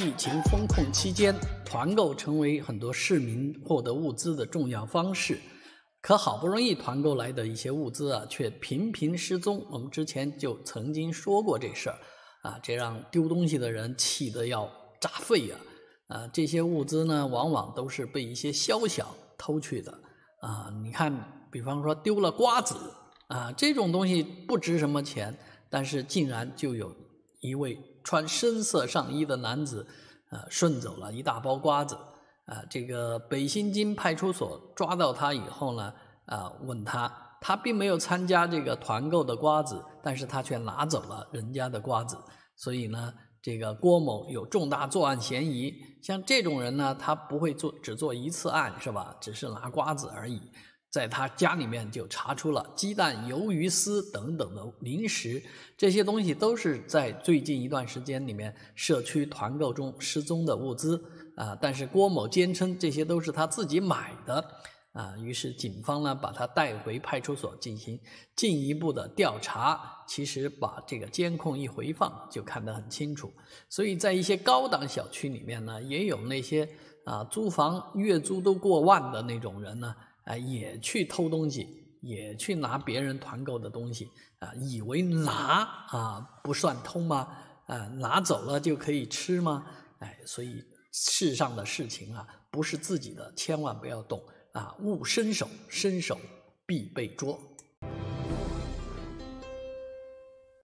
疫情封控期间，团购成为很多市民获得物资的重要方式。可好不容易团购来的一些物资啊，却频频失踪。我们之前就曾经说过这事儿，啊，这让丢东西的人气得要炸肺啊！啊，这些物资呢，往往都是被一些宵小偷去的啊。你看，比方说丢了瓜子啊，这种东西不值什么钱，但是竟然就有。一位穿深色上衣的男子，呃，顺走了一大包瓜子，啊，这个北新泾派出所抓到他以后呢，啊，问他，他并没有参加这个团购的瓜子，但是他却拿走了人家的瓜子，所以呢，这个郭某有重大作案嫌疑。像这种人呢，他不会做只做一次案是吧？只是拿瓜子而已。在他家里面就查出了鸡蛋、鱿鱼丝等等的零食，这些东西都是在最近一段时间里面社区团购中失踪的物资啊。但是郭某坚称这些都是他自己买的啊，于是警方呢把他带回派出所进行进一步的调查。其实把这个监控一回放就看得很清楚，所以在一些高档小区里面呢，也有那些啊租房月租都过万的那种人呢。哎，也去偷东西，也去拿别人团购的东西啊！以为拿啊不算偷吗？啊，拿走了就可以吃吗？哎，所以世上的事情啊，不是自己的千万不要动啊！勿伸手，伸手必被捉。